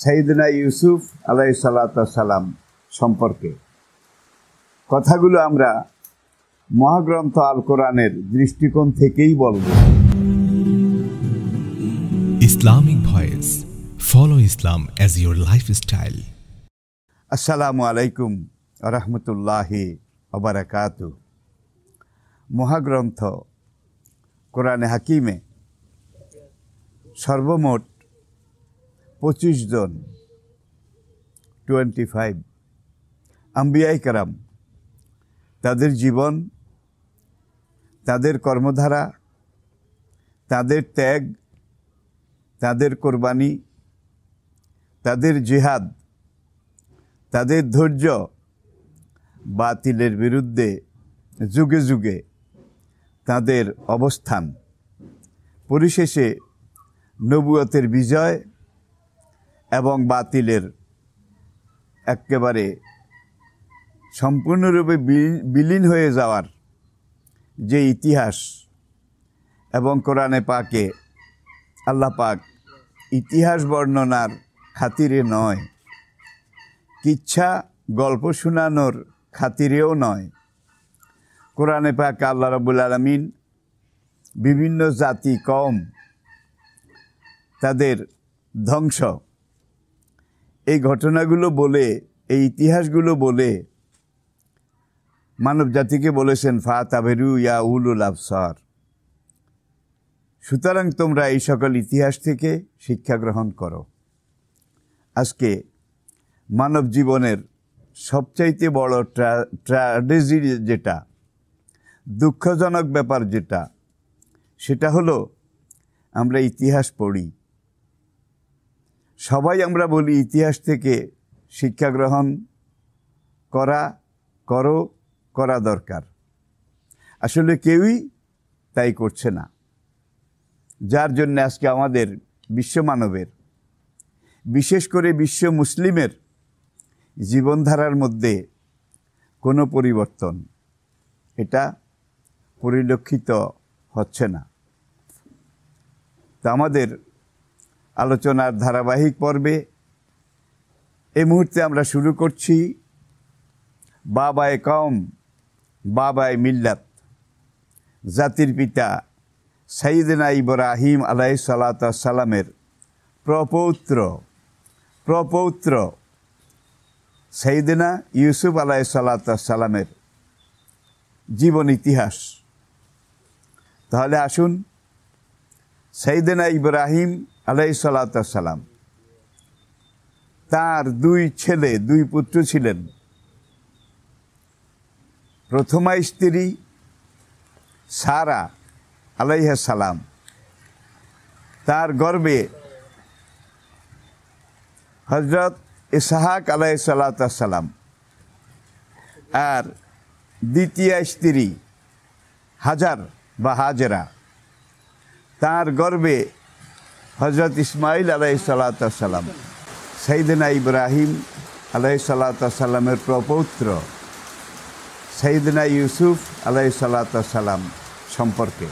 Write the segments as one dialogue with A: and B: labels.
A: সাইদনা ইউসুফ আলাই সালাম সম্পর্কে কথাগুলো আমরা মহাগ্রন্থ আল কোরআনের দৃষ্টিকোণ থেকেই বলব Islamic voice follow Islam as your style আসসালামু আলাইকুম রহমতুল্লাহি অবরাকাত মহাগ্রন্থ কোরআনে হাকিমে সর্বমোট পঁচিশ জন টোয়েন্টি ফাইভ আম্বিয়াই কারাম তাদের জীবন তাদের কর্মধারা তাদের ত্যাগ তাদের কোরবানি তাদের জিহাদ তাদের ধৈর্য বাতিলের বিরুদ্ধে যুগে যুগে তাদের অবস্থান পরিশেষে নবুয়তের বিজয় এবং বাতিলের একেবারে সম্পূর্ণরূপে বিলীন হয়ে যাওয়ার যে ইতিহাস এবং কোরআনে পাকে আল্লাহ পাক ইতিহাস বর্ণনার খাতিরে নয় কিচ্ছা গল্প শোনানোর খাতিরেও নয় কোরআনে পাক আল্লাহ রবুল আলমিন বিভিন্ন জাতি কম তাদের ধ্বংস এই ঘটনাগুলো বলে এই ইতিহাসগুলো বলে মানব জাতিকে বলেছেন ফা তাভেরু ইয়া উলুল আফসর সুতরাং তোমরা এই সকল ইতিহাস থেকে শিক্ষা গ্রহণ করো আজকে মানব জীবনের সবচাইতে বড় ট্র্যাডেজি যেটা দুঃখজনক ব্যাপার যেটা সেটা হলো আমরা ইতিহাস পড়ি সবাই আমরা বলি ইতিহাস থেকে শিক্ষা গ্রহণ করা করো করা দরকার আসলে কেউই তাই করছে না যার জন্য আজকে আমাদের বিশ্ব মানবের বিশেষ করে বিশ্ব মুসলিমের জীবনধারার মধ্যে কোনো পরিবর্তন এটা পরিলক্ষিত হচ্ছে না তা আমাদের আলোচনার ধারাবাহিক পর্বে এই মুহূর্তে আমরা শুরু করছি বাবায় কম বাবায় মিল্লাত জাতির পিতা সাইদেনা ইব্রাহিম আলাই সালাতামের প্রপৌত্র প্রপৌত্র সাইদেনা ইউসুফ আলাই সালাতামের জীবন ইতিহাস তাহলে আসুন সাইদেনা ইব্রাহিম সালাম তার দুই ছেলে দুই পুত্র ছিলেন প্রথমা স্ত্রী সারা আলাইহা সালাম তার গর্বে হজরত ইসাহাক আলাই সালাম আর দ্বিতীয় স্ত্রী হাজার বা হাজরা তার গর্বে হজরত ইসমাইল আলাই সালাতাম সঈদিনা ইব্রাহিম আলাই সালাতামের প্রপৌত্র সঈদিনা ইউসুফ আলাই সালাতাম সম্পর্কে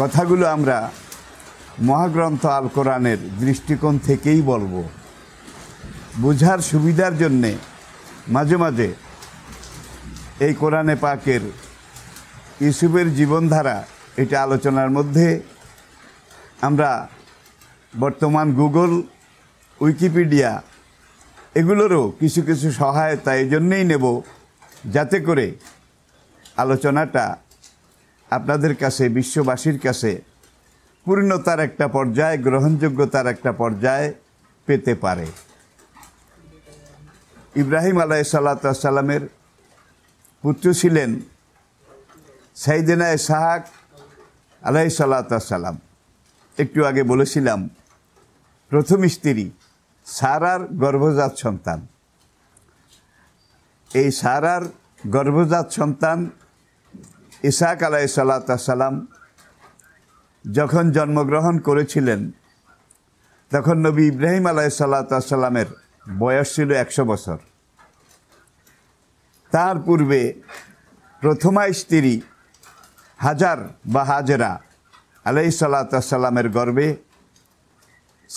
A: কথাগুলো আমরা মহাগ্রন্থ আল কোরআনের দৃষ্টিকোণ থেকেই বলবো বোঝার সুবিধার জন্যে মাঝে মাঝে এই কোরআনে পাকের ইউসুফের জীবনধারা এটা আলোচনার মধ্যে আমরা বর্তমান গুগল উইকিপিডিয়া এগুলোরও কিছু কিছু সহায়তা এই জন্যেই নেব যাতে করে আলোচনাটা আপনাদের কাছে বিশ্ববাসীর কাছে পূর্ণতার একটা পর্যায়ে গ্রহণযোগ্যতার একটা পর্যায়ে পেতে পারে ইব্রাহিম আলাই সাল্লাতামের পুত্র ছিলেন সাইদেনা সাহাক আলাই সাল্লাতাম একটু আগে বলেছিলাম প্রথম স্ত্রী সারার গর্ভজাত সন্তান এই সারার গর্ভজাত সন্তান ইসাক আলাই সালাম যখন জন্মগ্রহণ করেছিলেন তখন নবী ইব্রাহিম আলাই সাল্লাতামের বয়স ছিল একশো বছর তার পূর্বে প্রথমা স্ত্রী হাজার বা হাজরা আলাই সাল্লাতামের গর্বে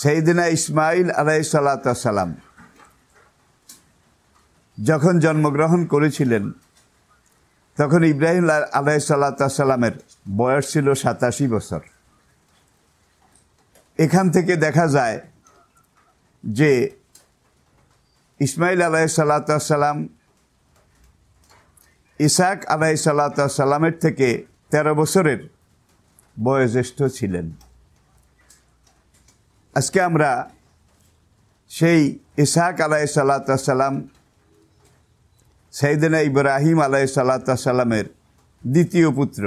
A: সেইদিনা ইসমাইল আলাই সাল্লাতাম যখন জন্মগ্রহণ করেছিলেন তখন ইব্রাহিম আলাই সাল্লাতামের বয়স ছিল সাতাশি বছর এখান থেকে দেখা যায় যে ইসমাইল আলাই সাল্লাতাম ইসাক আলাই সাল্লাতামের থেকে তেরো বছরের বয়োজ্যেষ্ঠ ছিলেন আজকে আমরা সেই ইসাহাক আলাই সালাতাম সাইদিনা ইব্রাহিম আলাই সালাতামের দ্বিতীয় পুত্র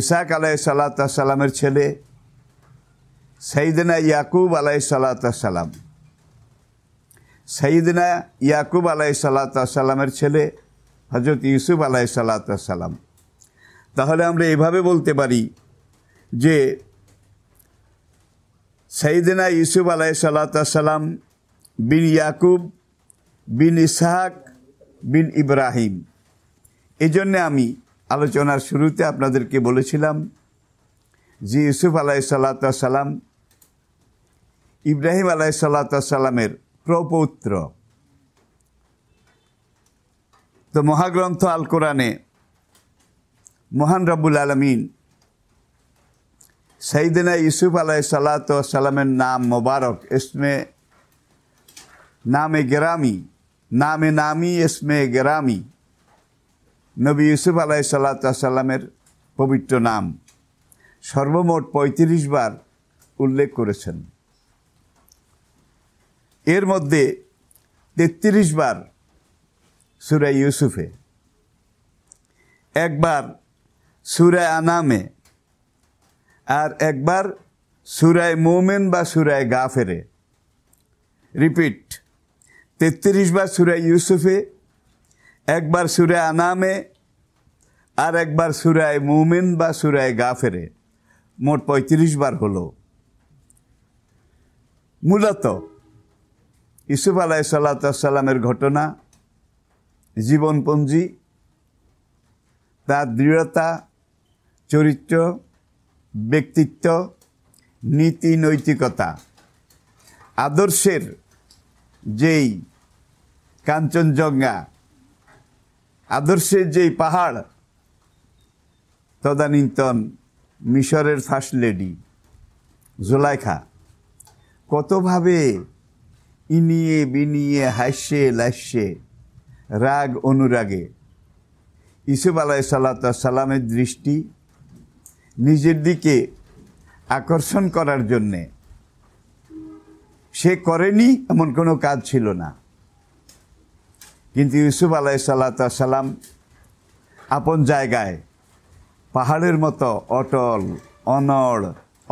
A: ইসাহাক আলাই সালাতামের ছেলে সাইদিনা ইয়াকুব আলাই সালাতাম সাইদিনা ইয়াকুব আলাই সালাতামের ছেলে হজরত ইউসুফ আলাই সালাতাম তাহলে আমরা এভাবে বলতে পারি যে সাইদিনা ইউসুফ আলাই সাল্লাম বিন ইয়াকুব বিন ইসাহাক বিন ইব্রাহিম এজন্য আমি আলোচনার শুরুতে আপনাদেরকে বলেছিলাম যে ইউসুফ আলাই সাল্লাম ইব্রাহিম আলাই সাল্লামের প্রপৌত্র তো মহাগ্রন্থ আল কোরআনে মহান রব্বুল আলমিন সাইদিনা ইউসুফ আলাই সালাত সালামের নাম মোবারক এসমে নামে গেরামি নামে নামি এসমে গেরামি নবী ইউসুফ আলাই সালামের পবিত্র নাম সর্বমোট ৩৫ বার উল্লেখ করেছেন এর মধ্যে তেত্রিশ বার সুরাই ইউসুফে একবার সুরায় আনামে আর একবার সুরায় মোমেন বা সুরায় গাফেরে রিপিট তেত্রিশ বার সুরায় ইউসুফে একবার সুরায় আনামে আর একবার সুরায় মোমেন বা সুরায় গাফেরে মোট পঁয়ত্রিশ বার হলো মূলত ইসুফ আলাই সাল্লাতামের ঘটনা জীবনপঞ্জি তার দৃঢ়তা চরিত্র ব্যক্তিত্ব নীতি নৈতিকতা আদর্শের যেই কাঞ্চনজঙ্ঘা আদর্শের যেই পাহাড় তদানীন্তন মিশরের ফার্স্ট লেডি জোলাইখা কতভাবে ইনিয়ে বিনিয়ে হাস্যে লাস্যে রাগ অনুরাগে ইসুফ আলাই সালামের দৃষ্টি নিজের দিকে আকর্ষণ করার জন্যে সে করেনি এমন কোনো কাজ ছিল না কিন্তু ইউসুফ আলাই সাল্লাম আপন জায়গায় পাহাড়ের মতো অটল অনড়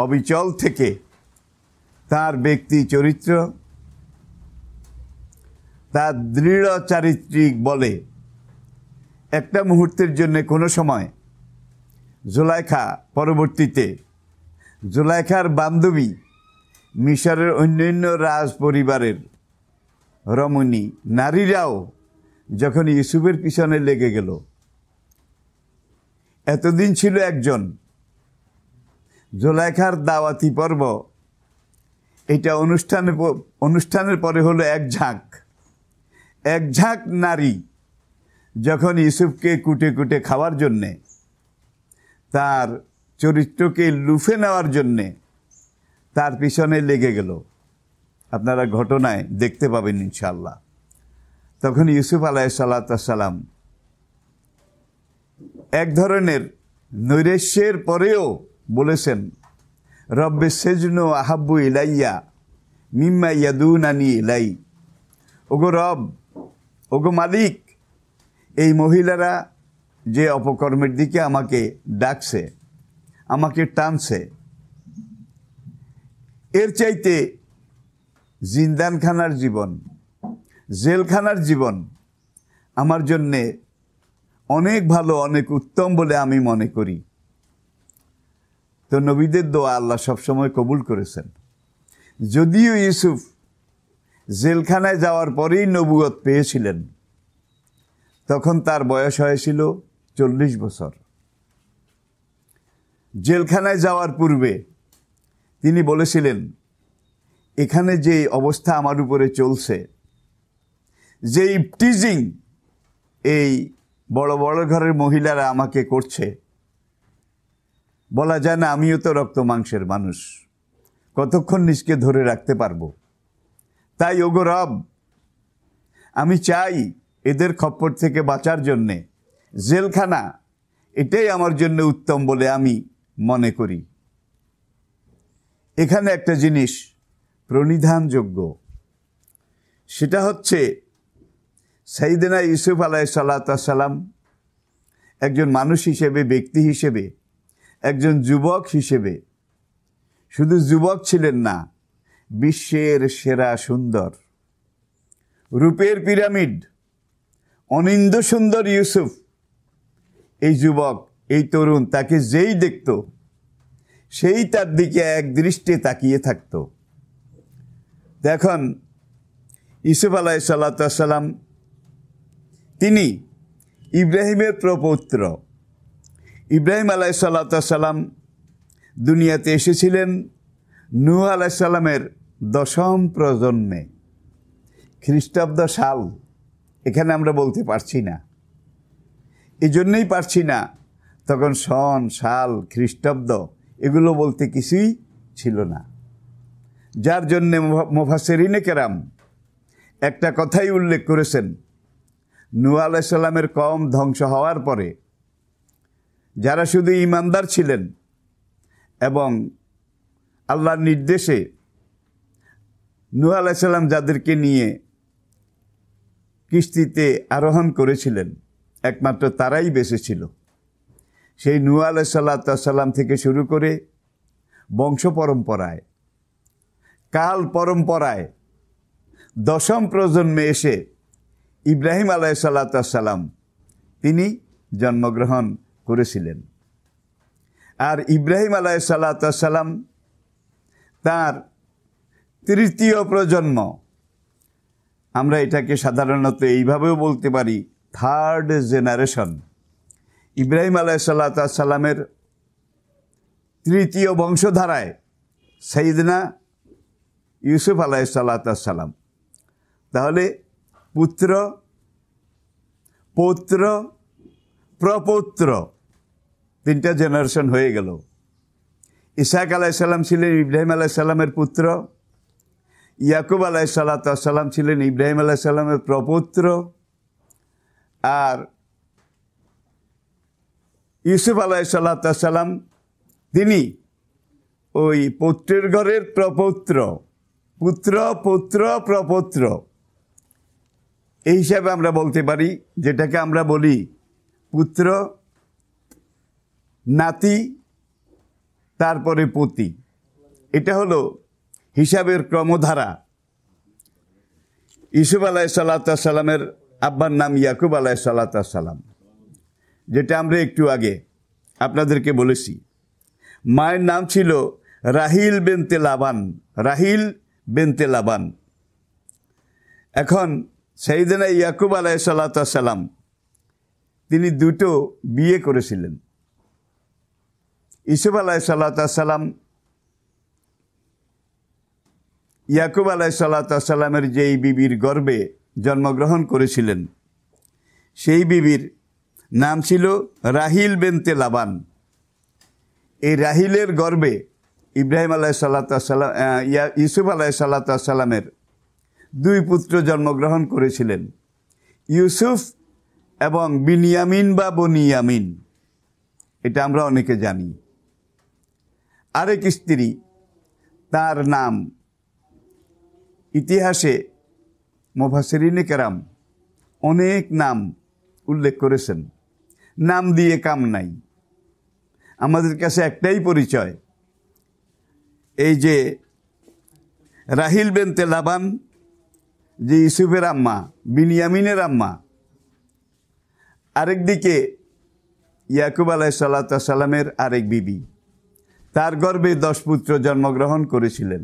A: অবিচল থেকে তার ব্যক্তি চরিত্র তার দৃঢ় চারিত্রিক বলে একটা মুহূর্তের জন্য কোনো সময় জুলাইখা পরবর্তীতে জুলাইখার বান্ধবী মিশরের অন্যান্য রাজ পরিবারের রমণী নারীরাও যখন ইউসুফের পিছনে লেগে গেল এতদিন ছিল একজন জোলাইখার দাওয়াতি পর্ব এটা অনুষ্ঠানে অনুষ্ঠানের পরে হলো এক ঝাঁক এক ঝাঁক নারী যখন ইউসুফকে কুটে কুটে খাওয়ার জন্যে তার চরিত্রকে লুফে নেওয়ার জন্যে তার পিছনে লেগে গেল আপনারা ঘটনায় দেখতে পাবেন ইনশাল্লাহ তখন ইউসুফ আলাইসাল্লাম এক ধরনের নৈরেশ্যের পরেও বলেছেন রব্বে সেজন আহাব্বু ইলাইয়া মিম্মা ইয়াদুনানি ইলাই ওগো রব ওগো মালিক এই মহিলারা যে অপকর্মের দিকে আমাকে ডাকছে আমাকে টানছে এর চাইতে জিন্দানখানার জীবন জেলখানার জীবন আমার জন্যে অনেক ভালো অনেক উত্তম বলে আমি মনে করি তো নবীদের দোয়া আল্লাহ সবসময় কবুল করেছেন যদিও ইউসুফ জেলখানায় যাওয়ার পরেই নবুয়ত পেয়েছিলেন তখন তার বয়স হয়েছিল চল্লিশ বছর জেলখানায় যাওয়ার পূর্বে তিনি বলেছিলেন এখানে যে অবস্থা আমার উপরে চলছে যেই টিজিং এই বড় বড় ঘরের মহিলারা আমাকে করছে বলা যায় না আমিও তো রক্ত মাংসের মানুষ কতক্ষণ নিজকে ধরে রাখতে পারবো তাই ওগো রব আমি চাই এদের খপ্পর থেকে বাঁচার জন্যে জেলখানা এটাই আমার জন্য উত্তম বলে আমি মনে করি এখানে একটা জিনিস প্রণিধানযোগ্য সেটা হচ্ছে সাইদেনা ইউসুফ আলাই সালাম একজন মানুষ হিসেবে ব্যক্তি হিসেবে একজন যুবক হিসেবে শুধু যুবক ছিলেন না বিশ্বের সেরা সুন্দর রূপের পিরামিড অনিন্দ সুন্দর ইউসুফ এই যুবক এই তরুণ তাকে যেই দেখত সেই তার দিকে এক দৃষ্টে তাকিয়ে থাকত দেখুন ইসুফ আলাই সাল্লাম তিনি ইব্রাহিমের প্রপৌত্র ইব্রাহিম আলাই সাল্লাম দুনিয়াতে এসেছিলেন নু আলাই সাল্লামের দশম প্রজন্মে খ্রিস্টাব্দ সাল এখানে আমরা বলতে পারছি না এই জন্যেই পারছি না তখন সন সাল খ্রিস্টাব্দ এগুলো বলতে কিছুই ছিল না যার জন্যে মোফাসেরিনে কেরাম একটা কথাই উল্লেখ করেছেন নু আলাইসাল্লামের কম ধ্বংস হওয়ার পরে যারা শুধু ইমানদার ছিলেন এবং আল্লাহর নির্দেশে নু আলাইসাল্লাম যাদেরকে নিয়ে কিস্তিতে আরোহণ করেছিলেন একমাত্র তারাই বেঁচে ছিল সেই নূ আলাহ সাল্লাম থেকে শুরু করে বংশ পরম্পরায় কাল পরম্পরায় দশম প্রজন্মে এসে ইব্রাহিম আলাহ সাল্লাম তিনি জন্মগ্রহণ করেছিলেন আর ইব্রাহিম আলাহ সাল্লাম তার তৃতীয় প্রজন্ম আমরা এটাকে সাধারণত এইভাবেও বলতে পারি থার্ড জেনারেশন ইব্রাহিম আলাইসাল্লাতামের তৃতীয় বংশধারায় সঈদনা ইউসুফ আলাইসাল্লাতাম তাহলে পুত্র পৌত্র প্রপৌত্র তিনটা জেনারেশন হয়ে গেল ইসাক আলাইসাল্লাম ছিলেন ইব্রাহিম আলাইসাল্লামের পুত্র ইয়াকুব সাল্লাম ছিলেন ইব্রাহিম আলাইসাল্লামের প্রপৌত্র আর ইউসুফ আলাই সাল্লাম তিনি ওই পুত্রের ঘরের প্রপৌত্র পুত্র পুত্র প্রপৌত্র এই হিসাবে আমরা বলতে পারি যেটাকে আমরা বলি পুত্র নাতি তারপরে পতি এটা হলো হিসাবের ক্রমধারা ইসুফ আলাই সাল্লা সাল্লামের আব্বার নাম ইয়াকুব আলাহ সালাম যেটা আমরা একটু আগে আপনাদেরকে বলেছি মায়ের নাম ছিল রাহিল বেনতে লাবান রাহিল বেনতে লাবান এখন সেইদিনা ইয়াকুব আলাহ সালাম তিনি দুটো বিয়ে করেছিলেন ইসুব আলাহ সাল্লাম ইয়াকুব আলাহ সাল্লামের যেই বিবির গর্বে জন্মগ্রহণ করেছিলেন সেই বিবির নাম ছিল রাহিল বেনতে লাবান এই রাহিলের গর্বে ইব্রাহিম আলাহ ইয়া ইউসুফ আলাহ সাল্লাতামের দুই পুত্র জন্মগ্রহণ করেছিলেন ইউসুফ এবং বিনিয়ামিন বা বনিয়ামিন এটা আমরা অনেকে জানি আরেক স্ত্রী তার নাম ইতিহাসে মোভাসেরিনে কেরাম অনেক নাম উল্লেখ করেছেন নাম দিয়ে কাম নাই আমাদের কাছে একটাই পরিচয় এই যে রাহিল বেন তেলাবান যে ইসুফের আম্মা বিনিয়ামিনের আম্মা আরেকদিকে ইয়াকুব আলাহ সাল্লা সাল্লামের আরেক বিবি তার গর্বে দশ পুত্র জন্মগ্রহণ করেছিলেন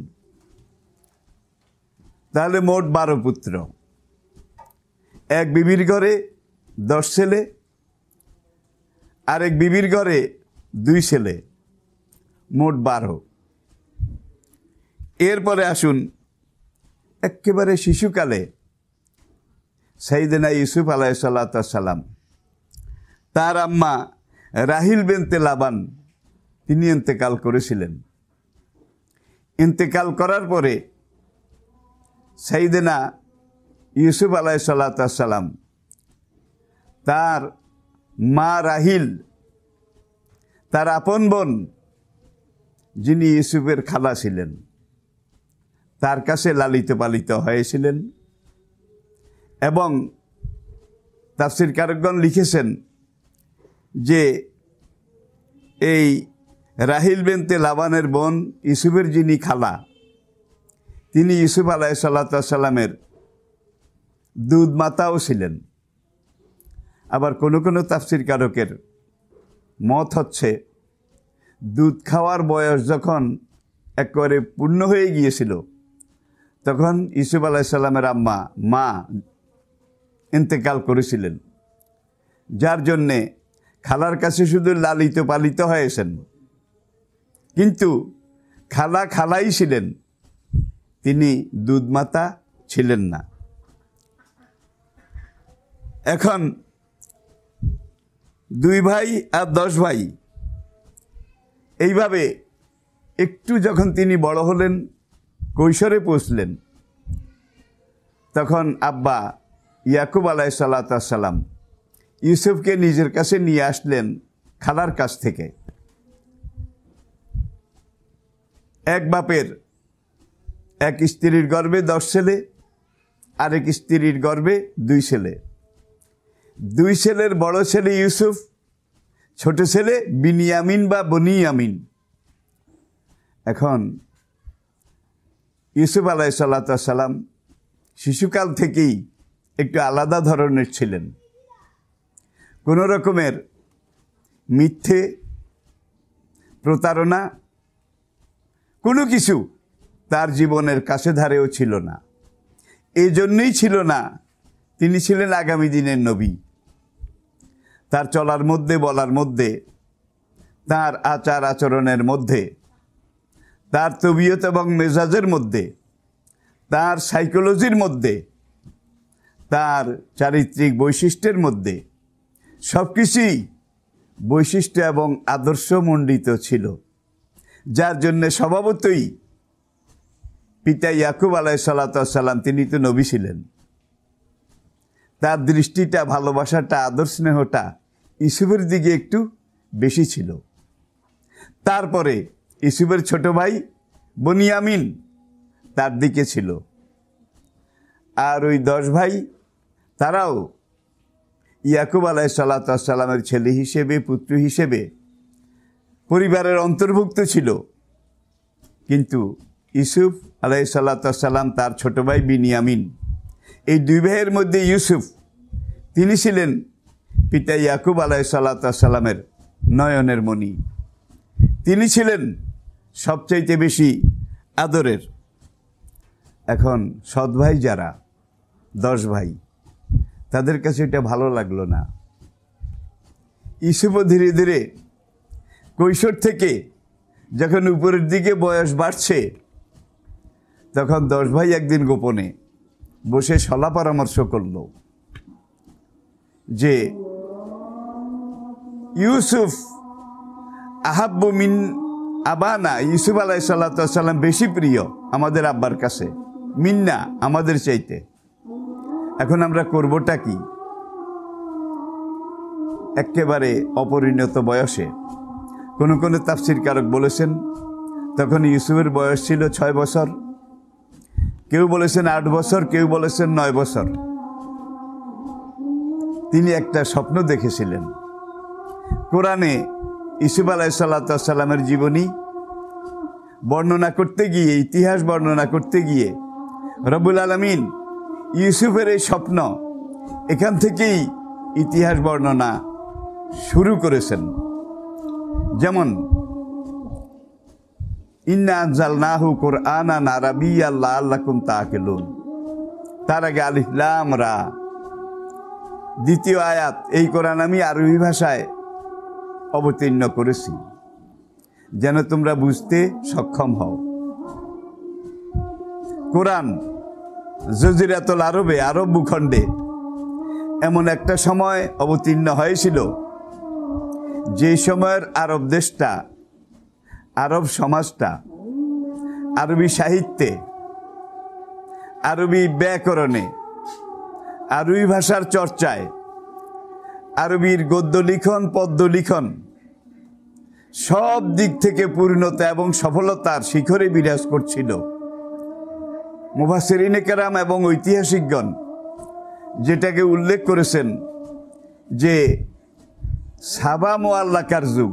A: তাহলে মোট বারো পুত্র এক বিবির ঘরে দশ ছেলে আরেক বিবির ঘরে দুই ছেলে মোট বারো এরপরে আসুন একেবারে শিশুকালে সাইদেনা ইউসুফ আলাইসাল্লাম তার আম্মা রাহিল বেনতে লাবান তিনি ইন্তেকাল করেছিলেন ইন্তেকাল করার পরে সাইদিনা ইউসুফ আলাই সাল্লাতাম তার মা রাহিল তার আপন বোন যিনি ইউসুফের খালা ছিলেন তার কাছে লালিত পালিত হয়েছিলেন এবং তাফসির কারকগণ লিখেছেন যে এই রাহিল বেনতে লাবানের বোন ইউসুফের যিনি খালা তিনি ইউসুফ আলাই সাল্লাতামের দুধ মাতাও ছিলেন আবার কোনো কোনো তাফসির কারকের মত হচ্ছে দুধ খাওয়ার বয়স যখন একবারে পূর্ণ হয়ে গিয়েছিল তখন ইসুফ আলাইসাল্লামের আম্মা মা ইন্তেকাল করেছিলেন যার জন্যে খালার কাছে শুধু লালিত পালিত হয়েছেন কিন্তু খালা খালাই ছিলেন তিনি দুধমাতা ছিলেন না এখন দুই ভাই আর দশ ভাই এইভাবে একটু যখন তিনি বড় হলেন কৈশোরে পৌঁছলেন তখন আব্বা ইয়াকুব আলাই সালাম ইউসুফকে নিজের কাছে নিয়ে আসলেন খালার কাছ থেকে এক বাপের এক স্ত্রীর গর্বে দশ ছেলে আরেক স্ত্রীর গর্বে দুই ছেলে দুই ছেলের বড় ছেলে ইউসুফ ছোট ছেলে বিনিয়ামিন বা বনিয়ামিন এখন ইউসুফ আলাই সাল্লাম শিশুকাল থেকেই একটু আলাদা ধরনের ছিলেন কোনো রকমের মিথ্যে প্রতারণা কোনো কিছু তার জীবনের কাছে ধারেও ছিল না এই জন্যই ছিল না তিনি ছিলেন আগামী দিনের নবী তার চলার মধ্যে বলার মধ্যে তার আচার আচরণের মধ্যে তার তবিয়ত এবং মেজাজের মধ্যে তার সাইকোলজির মধ্যে তার চারিত্রিক বৈশিষ্ট্যের মধ্যে সব কিছুই বৈশিষ্ট্য এবং আদর্শমণ্ডিত ছিল যার জন্যে স্বভাবতই পিতা ইয়াকুব আলাই সাল্লাতাম তিনি তো নবী ছিলেন তার দৃষ্টিটা ভালোবাসাটা আদর স্নেহটা ইসুফের দিকে একটু বেশি ছিল তারপরে ইসুফের ছোট ভাই বনিয়ামিন তার দিকে ছিল আর ওই দশ ভাই তারাও ইয়াকুব আলাই সাল্লাতামের ছেলে হিসেবে পুত্র হিসেবে পরিবারের অন্তর্ভুক্ত ছিল কিন্তু ইউসুফ আলাই সাল্লাতাম তার ছোট ভাই বিনিয়ামিন এই দুই ভাইয়ের মধ্যে ইউসুফ তিনি ছিলেন পিতা ইয়াকুব আলাই সাল্লাতামের নয়নের মণি তিনি ছিলেন সবচাইতে বেশি আদরের এখন সৎ ভাই যারা দশ ভাই তাদের কাছে এটা ভালো লাগলো না ইসুফও ধীরে ধীরে কৈশোর থেকে যখন উপরের দিকে বয়স বাড়ছে তখন দশ ভাই একদিন গোপনে বসে সলা পরামর্শ করল যে ইউসুফ আহাব্বু মিন আবানা ইউসুফ আলাই সাল্লাম বেশি প্রিয় আমাদের আব্বার কাছে মিন্না আমাদের চাইতে এখন আমরা করবটা কি একেবারে অপরিণত বয়সে কোনো কোনো তাফসির কারক বলেছেন তখন ইউসুফের বয়স ছিল ছয় বছর কেউ বলেছেন আট বছর কেউ বলেছেন নয় বছর তিনি একটা স্বপ্ন দেখেছিলেন কোরআনে ইসুফ আলাই সাল্লাতামের জীবনী বর্ণনা করতে গিয়ে ইতিহাস বর্ণনা করতে গিয়ে রবুল আলমিন ইউসুফের এই স্বপ্ন এখান থেকেই ইতিহাস বর্ণনা শুরু করেছেন যেমন ইন্না জালনাহু কোরআনা নারাবি আল্লাহ আল্লাকুম তাকেলুন তার আগে আলিফলাম রা দ্বিতীয় আয়াত এই কোরআন আমি আরবি ভাষায় অবতীর্ণ করেছি যেন তোমরা বুঝতে সক্ষম হও কোরআন জজিরাতল আরবে আরব ভূখণ্ডে এমন একটা সময় অবতীর্ণ হয়েছিল যে সময়ের আরব দেশটা আরব সমাজটা আরবি সাহিত্যে আরবি ব্যাকরণে আরবি ভাষার চর্চায় আরবির গদ্য লিখন পদ্ম লিখন সব দিক থেকে পূর্ণতা এবং সফলতার শিখরে বিরাজ করছিল মুফাসিরিনে কেরাম এবং ঐতিহাসিকগণ যেটাকে উল্লেখ করেছেন যে সাবা মোয়াল্লাকার যুগ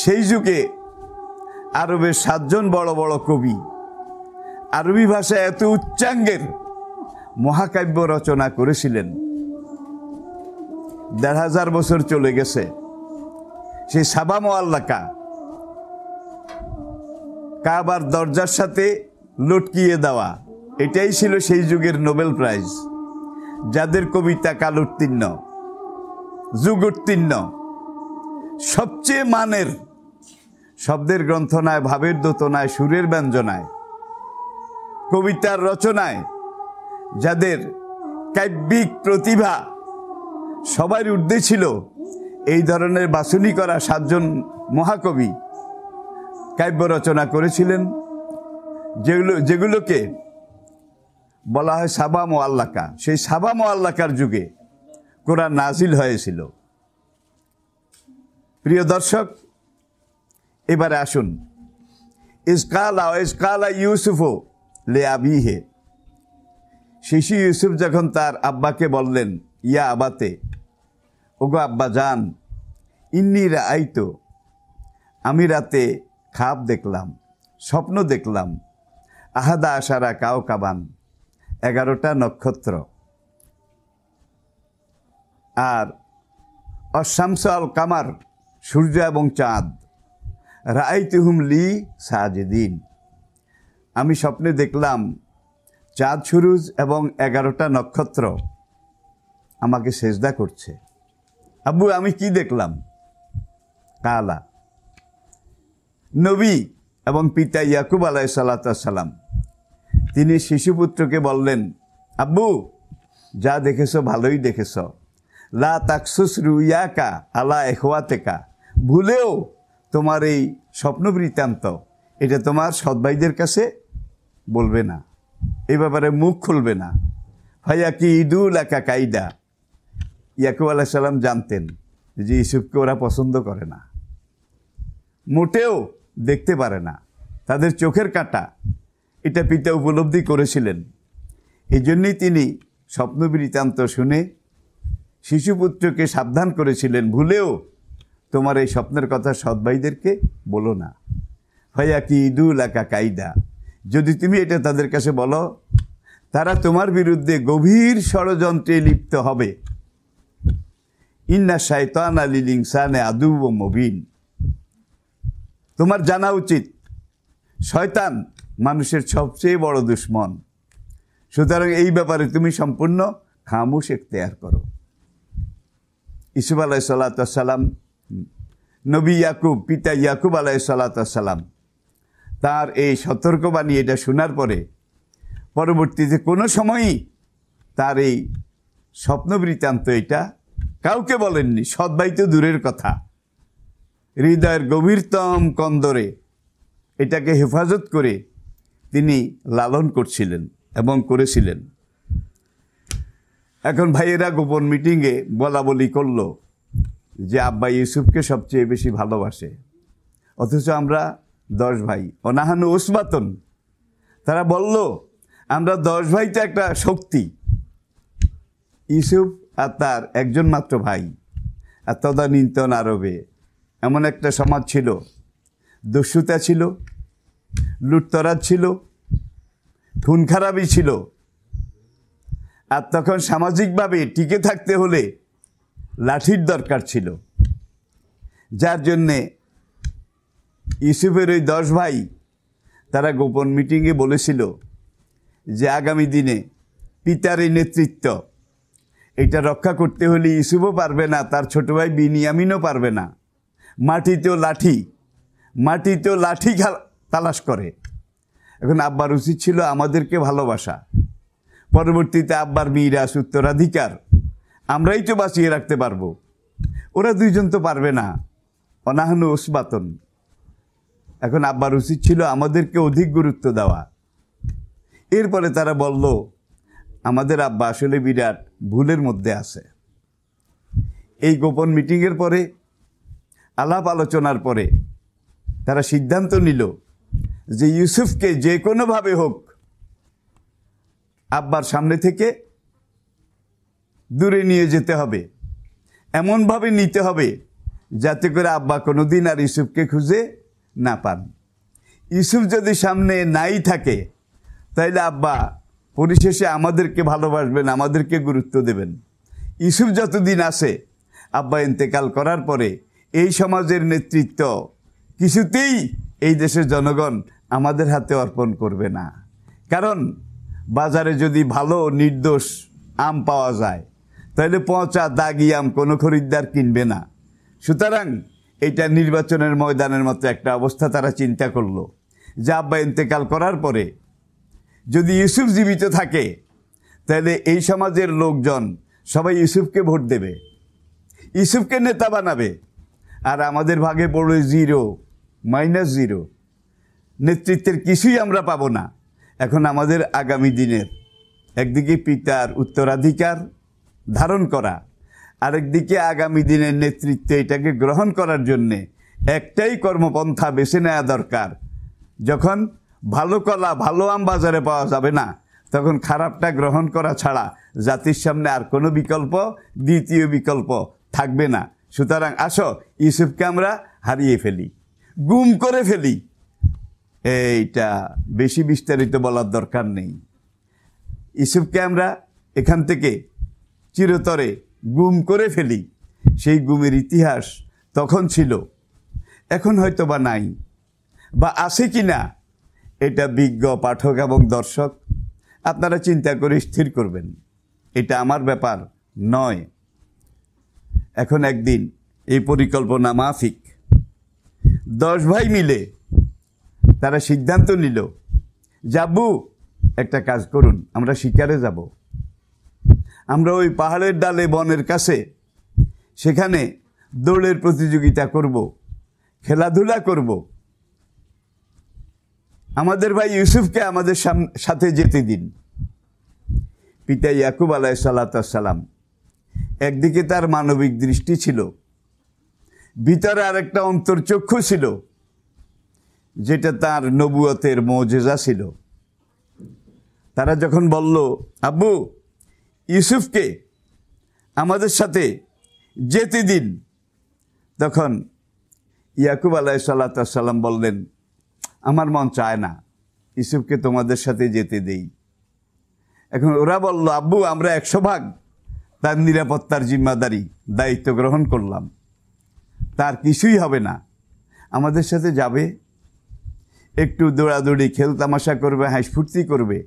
A: সেই যুগে আরবের সাতজন বড় বড় কবি আরবি ভাষা এত উচ্চাঙ্গের মহাকাব্য রচনা করেছিলেন দেড় হাজার বছর চলে গেছে সেই সাবাম আল্লাকা কাবার দরজার সাথে লটকিয়ে দেওয়া এটাই ছিল সেই যুগের নোবেল প্রাইজ যাদের কবিতা কাল উত্তীর্ণ যুগ উত্তীর্ণ সবচেয়ে মানের শব্দের গ্রন্থনায় ভাবের দোতনায় সুরের ব্যঞ্জনায় কবিতার রচনায় যাদের কাব্যিক প্রতিভা সবার ঊর্ধ্বে ছিল এই ধরনের বাসুনি করা সাতজন মহাকবি কাব্য রচনা করেছিলেন যেগুলো যেগুলোকে বলা হয় ও আল্লাকা সেই ও আল্লাকার যুগে কোরআন নাজিল হয়েছিল প্রিয় দর্শক এবারে আসুন ইসকালা ইসকালা ইউসুফও লে আবি হে শিশু ইউসুফ যখন তার আব্বাকে বললেন ইয়া আবাতে ওগো আব্বা যান ইন্নিরা আইতো আমি রাতে খাপ দেখলাম স্বপ্ন দেখলাম আহাদা আশারা কাও কাবান এগারোটা নক্ষত্র আর অশামস আল কামার সূর্য এবং চাঁদ রায় তিহুম লি সাজেদিন আমি স্বপ্নে দেখলাম চাঁদ সুরুজ এবং এগারোটা নক্ষত্র আমাকে সেজদা করছে আব্বু আমি কি দেখলাম কালা নবী এবং পিতা ইয়াকুব আলাই সালাম তিনি শিশুপুত্রকে বললেন আব্বু যা দেখেছ ভালোই দেখেছ লা তাকসুস রুইয়াকা আলা এখোয়াতেকা ভুলেও তোমার এই স্বপ্ন বৃত্তান্ত এটা তোমার সদ্ভাইদের কাছে বলবে না এই ব্যাপারে মুখ খুলবে না ভাইয়া কি ইদুল একা কাইদা ইয়াকুব আলাহ সাল্লাম জানতেন যে ইসুফকে ওরা পছন্দ করে না মোটেও দেখতে পারে না তাদের চোখের কাটা এটা পিতা উপলব্ধি করেছিলেন এই জন্যই তিনি স্বপ্ন বৃত্তান্ত শুনে শিশুপুত্রকে সাবধান করেছিলেন ভুলেও তোমার এই স্বপ্নের কথা ভাইদেরকে বলো না ভাইয়া কি ইদু লাকা কায়দা যদি তুমি এটা তাদের কাছে বলো তারা তোমার বিরুদ্ধে গভীর ষড়যন্ত্রে লিপ্ত হবে ইন্না শায়তান আলী লিংসানে আদু ও মবিন তোমার জানা উচিত শয়তান মানুষের সবচেয়ে বড় দুশ্মন সুতরাং এই ব্যাপারে তুমি সম্পূর্ণ খামুশ এখতেয়ার করো ইসুফ আলাহ সাল্লা সাল্লাম নবী ইয়াকুব পিতা ইয়াকুব আলাই সালাতাম তার এই সতর্কবাণী এটা শোনার পরে পরবর্তীতে কোনো সময়ই তার এই স্বপ্ন বৃত্তান্ত এটা কাউকে বলেননি সদ্বাই তো দূরের কথা হৃদয়ের গভীরতম কন্দরে এটাকে হেফাজত করে তিনি লালন করছিলেন এবং করেছিলেন এখন ভাইয়েরা গোপন মিটিংয়ে বলা বলি করলো যে আব্বা ইউসুফকে সবচেয়ে বেশি ভালোবাসে অথচ আমরা দশ ভাই অনাহানু উসমাতন তারা বলল আমরা দশ ভাই তো একটা শক্তি ইউসুফ আর তার একজন মাত্র ভাই আর তদানীন্তন আরবে এমন একটা সমাজ ছিল দস্যুতা ছিল লুটতরাজ ছিল খুন খারাপই ছিল আর তখন সামাজিকভাবে টিকে থাকতে হলে লাঠির দরকার ছিল যার জন্যে ইউসুফের ওই দশ ভাই তারা গোপন মিটিংয়ে বলেছিল যে আগামী দিনে পিতার এই নেতৃত্ব এটা রক্ষা করতে হলে ইউসুফও পারবে না তার ছোট ভাই বিনিয়ামিনও পারবে না মাটিতেও লাঠি মাটিতেও লাঠি তালাশ করে এখন আব্বার উচিত ছিল আমাদেরকে ভালোবাসা পরবর্তীতে আব্বার মিরাজ উত্তরাধিকার আমরাই তো বাঁচিয়ে রাখতে পারবো ওরা দুইজন তো পারবে না অনাহন উসবাতন এখন আব্বার উচিত ছিল আমাদেরকে অধিক গুরুত্ব দেওয়া এরপরে তারা বলল আমাদের আব্বা আসলে বিরাট ভুলের মধ্যে আছে এই গোপন মিটিংয়ের পরে আলাপ আলোচনার পরে তারা সিদ্ধান্ত নিল যে ইউসুফকে যে কোনোভাবে হোক আব্বার সামনে থেকে দূরে নিয়ে যেতে হবে এমনভাবে নিতে হবে যাতে করে আব্বা কোনো দিন আর ইসুফকে খুঁজে না পান ইসুফ যদি সামনে নাই থাকে তাইলে আব্বা পরিশেষে আমাদেরকে ভালোবাসবেন আমাদেরকে গুরুত্ব দেবেন ইসুফ যতদিন আসে আব্বা ইন্তেকাল করার পরে এই সমাজের নেতৃত্ব কিছুতেই এই দেশের জনগণ আমাদের হাতে অর্পণ করবে না কারণ বাজারে যদি ভালো নির্দোষ আম পাওয়া যায় তাহলে পচা দাগিয়াম কোনো খরিদ্দার কিনবে না সুতরাং এটা নির্বাচনের ময়দানের মতো একটা অবস্থা তারা চিন্তা করলো যে আব্বা ইন্তেকাল করার পরে যদি ইউসুফ জীবিত থাকে তাহলে এই সমাজের লোকজন সবাই ইউসুফকে ভোট দেবে ইউসুফকে নেতা বানাবে আর আমাদের ভাগে পড়বে জিরো মাইনাস জিরো নেতৃত্বের কিছুই আমরা পাবো না এখন আমাদের আগামী দিনের একদিকে পিতার উত্তরাধিকার ধারণ করা আরেকদিকে আগামী দিনের নেতৃত্ব এটাকে গ্রহণ করার জন্যে একটাই কর্মপন্থা বেছে নেওয়া দরকার যখন ভালো কলা ভালো আম বাজারে পাওয়া যাবে না তখন খারাপটা গ্রহণ করা ছাড়া জাতির সামনে আর কোনো বিকল্প দ্বিতীয় বিকল্প থাকবে না সুতরাং আসো ইউসুফকে আমরা হারিয়ে ফেলি গুম করে ফেলি এইটা বেশি বিস্তারিত বলার দরকার নেই ইসুফকে আমরা এখান থেকে চিরতরে গুম করে ফেলি সেই গুমের ইতিহাস তখন ছিল এখন হয়তো বা নাই বা আছে কি না এটা বিজ্ঞ পাঠক এবং দর্শক আপনারা চিন্তা করে স্থির করবেন এটা আমার ব্যাপার নয় এখন একদিন এই পরিকল্পনা মাফিক দশ ভাই মিলে তারা সিদ্ধান্ত নিল যাবু একটা কাজ করুন আমরা শিকারে যাব আমরা ওই পাহাড়ের ডালে বনের কাছে সেখানে দৌড়ের প্রতিযোগিতা করব খেলাধুলা করব আমাদের ভাই ইউসুফকে আমাদের সাথে যেতে দিন পিতা ইয়াকুব আলাই সালাতাম একদিকে তার মানবিক দৃষ্টি ছিল ভিতরে আরেকটা অন্তর্চক্ষু ছিল যেটা তার নবুয়তের মজেজা ছিল তারা যখন বলল আব্বু ইউসুফকে আমাদের সাথে যেতে দিন তখন ইয়াকুব আলাই সাল্লাম বললেন আমার মন চায় না ইউসুফকে তোমাদের সাথে যেতে দেই এখন ওরা বলল আব্বু আমরা একশো ভাগ তার নিরাপত্তার জিম্মাদারি দায়িত্ব গ্রহণ করলাম তার কিছুই হবে না আমাদের সাথে যাবে একটু দৌড়াদৌড়ি খেল তামাশা করবে হাঁস ফুর্তি করবে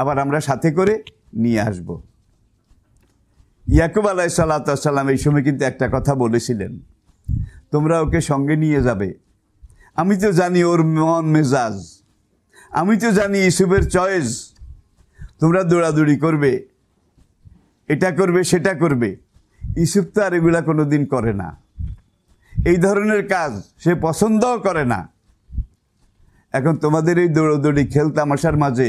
A: আবার আমরা সাথে করে নিয়ে আসবো ইয়াকুব আলাই সাল্লাতাম এই সময় কিন্তু একটা কথা বলেছিলেন তোমরা ওকে সঙ্গে নিয়ে যাবে আমি তো জানি ওর মন মেজাজ আমি তো জানি ইসুবের চয়েস তোমরা দৌড়াদৌড়ি করবে এটা করবে সেটা করবে ইসুব তো আর এগুলা কোনো দিন করে না এই ধরনের কাজ সে পছন্দও করে না এখন তোমাদের এই দৌড়দৌড়ি খেলতামাশার মাঝে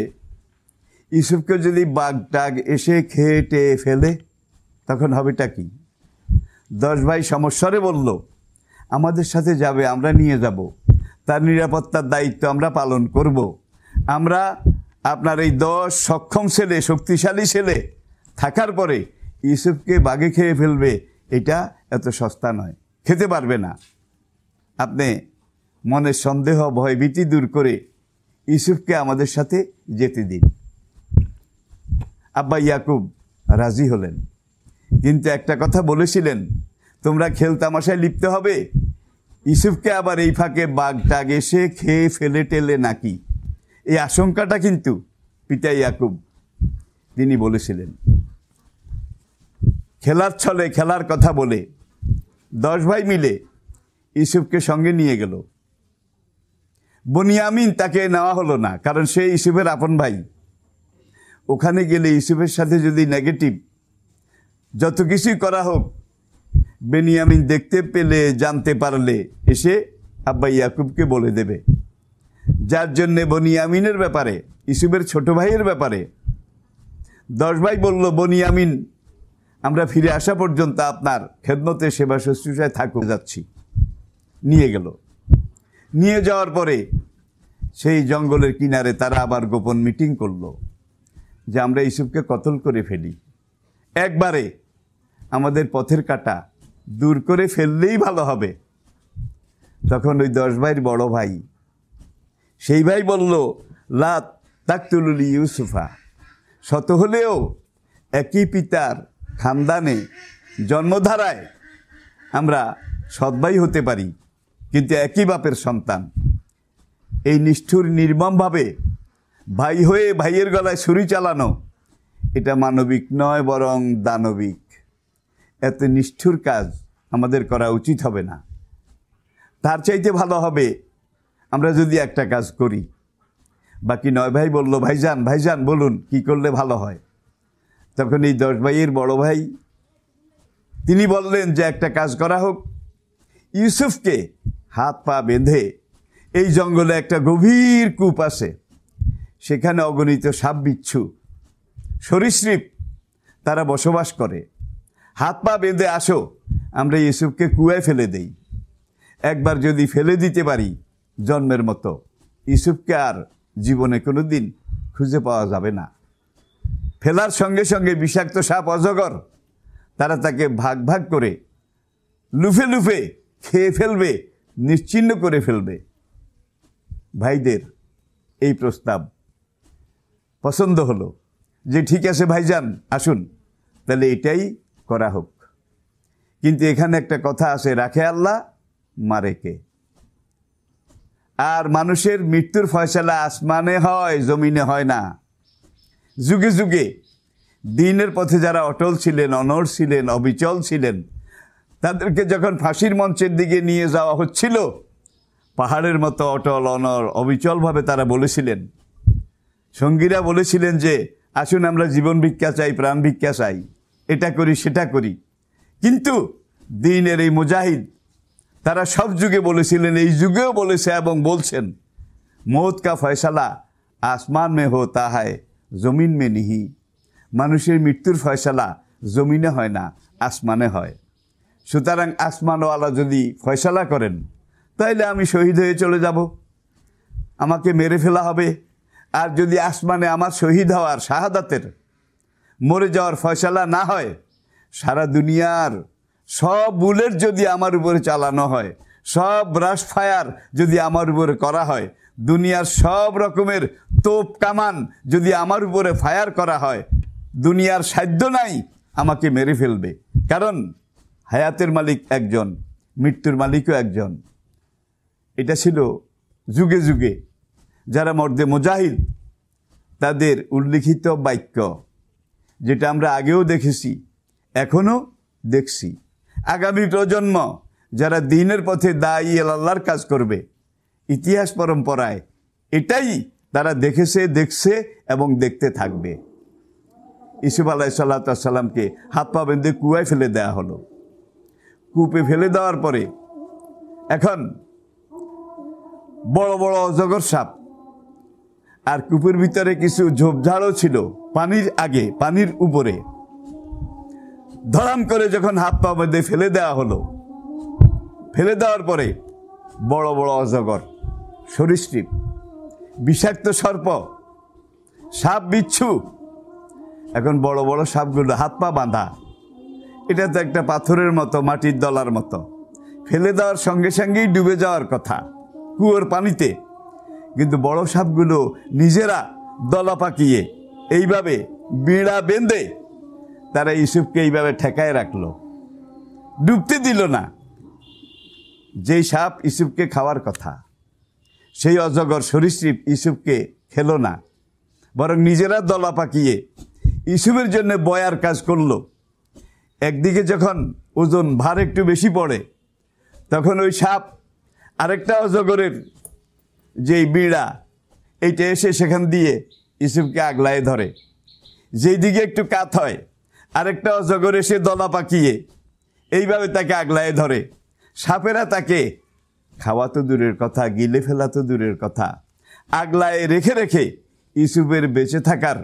A: ইসুবকে যদি বাঘ টাগ এসে খেয়ে ফেলে তখন হবেটা কি দশ ভাই সমস্যারে বলল আমাদের সাথে যাবে আমরা নিয়ে যাব তার নিরাপত্তার দায়িত্ব আমরা পালন করব। আমরা আপনার এই দশ সক্ষম ছেলে শক্তিশালী ছেলে থাকার পরে ইউসুফকে বাগে খেয়ে ফেলবে এটা এত সস্তা নয় খেতে পারবে না আপনি মনের সন্দেহ ভয়ভীতি দূর করে ইউসুফকে আমাদের সাথে যেতে দিন আব্বা ইয়াকুব রাজি হলেন কিন্তু একটা কথা বলেছিলেন তোমরা খেলতামাশায় লিপ্ত হবে ইসুফকে আবার এই ফাঁকে বাঘ টাগ এসে খেয়ে ফেলে টেলে নাকি এই আশঙ্কাটা কিন্তু পিতা ইয়াকুব তিনি বলেছিলেন খেলার ছলে খেলার কথা বলে দশ ভাই মিলে ইসুফকে সঙ্গে নিয়ে গেল বনিয়ামিন তাকে নেওয়া হলো না কারণ সে ইসুফের আপন ভাই ওখানে গেলে ইসুফের সাথে যদি নেগেটিভ যত কিছুই করা হোক বেনিয়ামিন দেখতে পেলে জানতে পারলে এসে আব্বা ইয়াকুবকে বলে দেবে যার জন্যে বনিয়ামিনের ব্যাপারে ইসুবের ছোট ভাইয়ের ব্যাপারে দশ ভাই বলল বনিয়ামিন আমরা ফিরে আসা পর্যন্ত আপনার খেদমতে সেবা শুশ্রূষায় থাকতে যাচ্ছি নিয়ে গেল নিয়ে যাওয়ার পরে সেই জঙ্গলের কিনারে তারা আবার গোপন মিটিং করলো যে আমরা ইসুবকে কতল করে ফেলি একবারে আমাদের পথের কাটা দূর করে ফেললেই ভালো হবে তখন ওই দশ ভাইয়ের বড় ভাই সেই ভাই বলল লাত তাকতুলুল ইউসুফা শত হলেও একই পিতার খানদানে জন্মধারায় আমরা সদ্ভাই হতে পারি কিন্তু একই বাপের সন্তান এই নিষ্ঠুর নির্মমভাবে ভাই হয়ে ভাইয়ের গলায় ছুরি চালানো এটা মানবিক নয় বরং দানবিক এত নিষ্ঠুর কাজ আমাদের করা উচিত হবে না তার চাইতে ভালো হবে আমরা যদি একটা কাজ করি বাকি নয় ভাই বলল ভাইজান ভাইজান বলুন কি করলে ভালো হয় তখন এই দশ ভাইয়ের বড় ভাই তিনি বললেন যে একটা কাজ করা হোক ইউসুফকে হাত পা বেঁধে এই জঙ্গলে একটা গভীর কূপ আছে সেখানে অগণিত সাপ বিচ্ছু সরীসৃপ তারা বসবাস করে হাত পা বেঁধে আসো আমরা ইউসুফকে কুয়ায় ফেলে দেই একবার যদি ফেলে দিতে পারি জন্মের মতো ইউসুফকে আর জীবনে কোনো দিন খুঁজে পাওয়া যাবে না ফেলার সঙ্গে সঙ্গে বিষাক্ত সাপ অজগর তারা তাকে ভাগ ভাগ করে লুফে লুফে খেয়ে ফেলবে নিশ্চিন্ন করে ফেলবে ভাইদের এই প্রস্তাব পছন্দ হলো যে ঠিক আছে ভাইজান আসুন তাহলে এটাই করা হোক কিন্তু এখানে একটা কথা আছে রাখে আল্লাহ মারে কে আর মানুষের মৃত্যুর ফয়সালা আসমানে হয় জমিনে হয় না যুগে যুগে দিনের পথে যারা অটল ছিলেন অনর ছিলেন অবিচল ছিলেন তাদেরকে যখন ফাঁসির মঞ্চের দিকে নিয়ে যাওয়া হচ্ছিল পাহাড়ের মতো অটল অনর অবিচলভাবে তারা বলেছিলেন সঙ্গীরা বলেছিলেন যে আসুন আমরা জীবন ভিক্ষা চাই প্রাণ ভিক্ষা চাই এটা করি সেটা করি কিন্তু দিনের এই মুজাহিদ তারা সব যুগে বলেছিলেন এই যুগেও বলেছে এবং বলছেন মৌত কা ফয়সালা আসমান মে তা হয় জমিন মে নিহি মানুষের মৃত্যুর ফয়সালা জমিনে হয় না আসমানে হয় সুতরাং আসমানওয়ালা যদি ফয়সালা করেন তাইলে আমি শহীদ হয়ে চলে যাব আমাকে মেরে ফেলা হবে আর যদি আসমানে আমার শহীদ হওয়ার শাহাদাতের মরে যাওয়ার ফয়সলা না হয় সারা দুনিয়ার সব বুলেট যদি আমার উপরে চালানো হয় সব ব্রাশ ফায়ার যদি আমার উপরে করা হয় দুনিয়ার সব রকমের তোপ কামান যদি আমার উপরে ফায়ার করা হয় দুনিয়ার সাধ্য নাই আমাকে মেরে ফেলবে কারণ হায়াতের মালিক একজন মৃত্যুর মালিকও একজন এটা ছিল যুগে যুগে যারা মর্দে মুজাহিদ তাদের উল্লিখিত বাক্য যেটা আমরা আগেও দেখেছি এখনও দেখছি আগামী প্রজন্ম যারা দিনের পথে দায়ী আল্লাহর কাজ করবে ইতিহাস পরম্পরায় এটাই তারা দেখেছে দেখছে এবং দেখতে থাকবে ইসুফ আল্লাহ সাল্লা সাল্লামকে হাত পা বেঁধে কুয়ায় ফেলে দেওয়া হলো কূপে ফেলে দেওয়ার পরে এখন বড় বড় অজগর সাপ আর কূপের ভিতরে কিছু ঝোপঝাড়ও ছিল পানির আগে পানির উপরে ধরাম করে যখন হাত পা বেঁধে ফেলে দেওয়া হলো ফেলে দেওয়ার পরে বড় বড় অজগর সরীসৃপ বিষাক্ত সর্প সাপ বিচ্ছু এখন বড় বড় সাপগুলো হাত পা বাঁধা এটা তো একটা পাথরের মতো মাটির দলার মতো ফেলে দেওয়ার সঙ্গে সঙ্গেই ডুবে যাওয়ার কথা কুয়োর পানিতে কিন্তু বড় সাপগুলো নিজেরা দলা পাকিয়ে এইভাবে বিড়া বেঁধে তারা ইউসুফকে এইভাবে ঠেকায় রাখলো ডুবতে দিল না যেই সাপ ইউসুফকে খাওয়ার কথা সেই অজগর সরীসৃপ ইউসুফকে খেলো না বরং নিজেরা দলা পাকিয়ে ইউসুফের জন্য বয়ার কাজ করলো একদিকে যখন ওজন ভার একটু বেশি পড়ে তখন ওই সাপ আরেকটা অজগরের যেই বিড়া এইটা এসে সেখান দিয়ে ইউসুফকে আগলায় ধরে যেই দিকে একটু কাত হয় আরেকটা অজগর এসে দলা পাকিয়ে এইভাবে তাকে আগলায় ধরে সাপেরা তাকে খাওয়া তো দূরের কথা গিলে ফেলা তো দূরের কথা আগলায় রেখে রেখে ইউসুফের বেঁচে থাকার